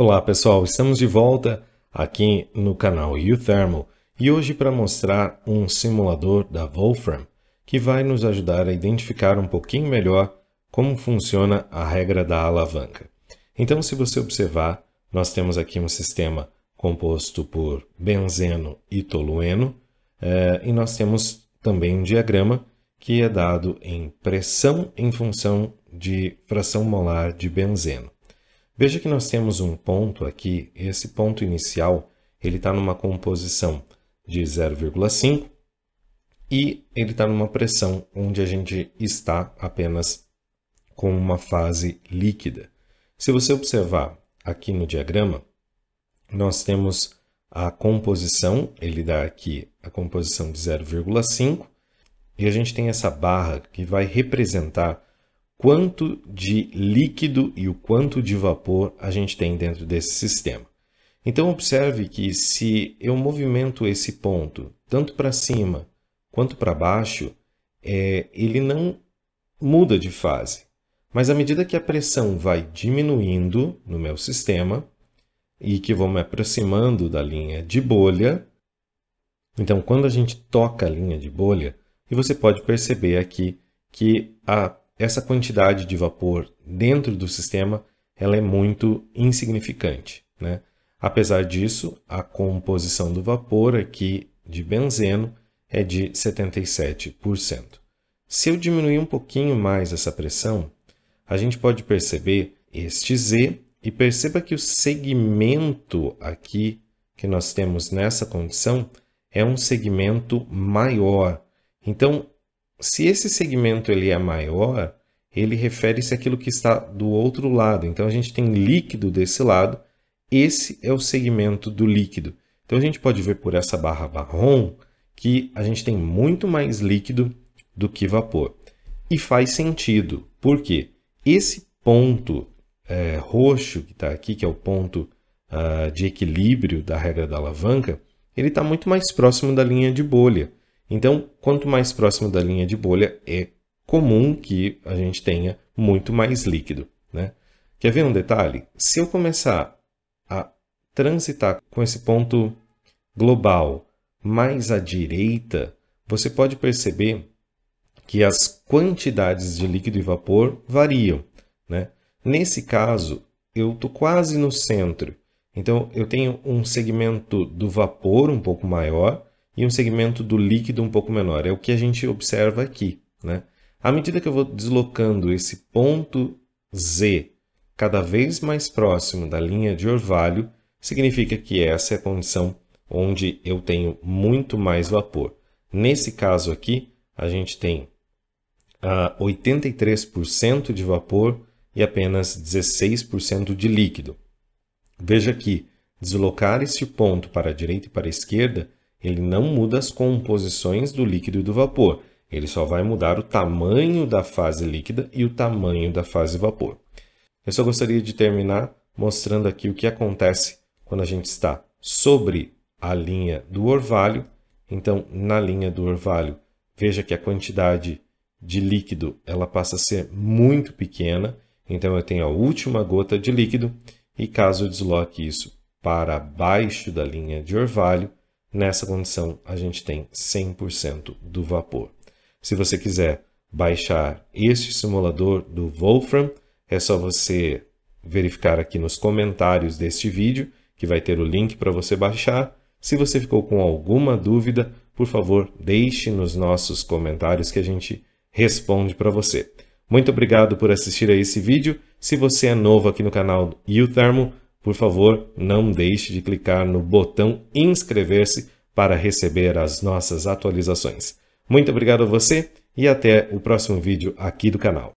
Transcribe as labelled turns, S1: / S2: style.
S1: Olá pessoal, estamos de volta aqui no canal Uthermal e hoje para mostrar um simulador da Wolfram que vai nos ajudar a identificar um pouquinho melhor como funciona a regra da alavanca. Então se você observar, nós temos aqui um sistema composto por benzeno e tolueno é, e nós temos também um diagrama que é dado em pressão em função de fração molar de benzeno. Veja que nós temos um ponto aqui, esse ponto inicial, ele está numa composição de 0,5 e ele está numa pressão onde a gente está apenas com uma fase líquida. Se você observar aqui no diagrama, nós temos a composição, ele dá aqui a composição de 0,5, e a gente tem essa barra que vai representar quanto de líquido e o quanto de vapor a gente tem dentro desse sistema. Então observe que se eu movimento esse ponto tanto para cima quanto para baixo, é, ele não muda de fase. Mas à medida que a pressão vai diminuindo no meu sistema e que vou me aproximando da linha de bolha, então quando a gente toca a linha de bolha, e você pode perceber aqui que a essa quantidade de vapor dentro do sistema ela é muito insignificante. Né? Apesar disso, a composição do vapor aqui de benzeno é de 77%. Se eu diminuir um pouquinho mais essa pressão, a gente pode perceber este Z e perceba que o segmento aqui que nós temos nessa condição é um segmento maior. Então, se esse segmento ele é maior, ele refere-se àquilo que está do outro lado. Então a gente tem líquido desse lado, esse é o segmento do líquido. Então a gente pode ver por essa barra marrom que a gente tem muito mais líquido do que vapor. E faz sentido, porque esse ponto é, roxo que está aqui, que é o ponto uh, de equilíbrio da regra da alavanca, ele está muito mais próximo da linha de bolha. Então, quanto mais próximo da linha de bolha, é comum que a gente tenha muito mais líquido. Né? Quer ver um detalhe? Se eu começar a transitar com esse ponto global mais à direita, você pode perceber que as quantidades de líquido e vapor variam. Né? Nesse caso, eu estou quase no centro. Então, eu tenho um segmento do vapor um pouco maior e um segmento do líquido um pouco menor. É o que a gente observa aqui. Né? À medida que eu vou deslocando esse ponto Z cada vez mais próximo da linha de orvalho, significa que essa é a condição onde eu tenho muito mais vapor. Nesse caso aqui, a gente tem 83% ah, de vapor e apenas 16% de líquido. Veja que deslocar este ponto para a direita e para a esquerda ele não muda as composições do líquido e do vapor. Ele só vai mudar o tamanho da fase líquida e o tamanho da fase vapor. Eu só gostaria de terminar mostrando aqui o que acontece quando a gente está sobre a linha do orvalho. Então, na linha do orvalho, veja que a quantidade de líquido ela passa a ser muito pequena. Então, eu tenho a última gota de líquido e caso eu desloque isso para baixo da linha de orvalho, Nessa condição, a gente tem 100% do vapor. Se você quiser baixar este simulador do Wolfram, é só você verificar aqui nos comentários deste vídeo, que vai ter o link para você baixar. Se você ficou com alguma dúvida, por favor, deixe nos nossos comentários que a gente responde para você. Muito obrigado por assistir a esse vídeo. Se você é novo aqui no canal YouThermo, por favor, não deixe de clicar no botão inscrever-se para receber as nossas atualizações. Muito obrigado a você e até o próximo vídeo aqui do canal.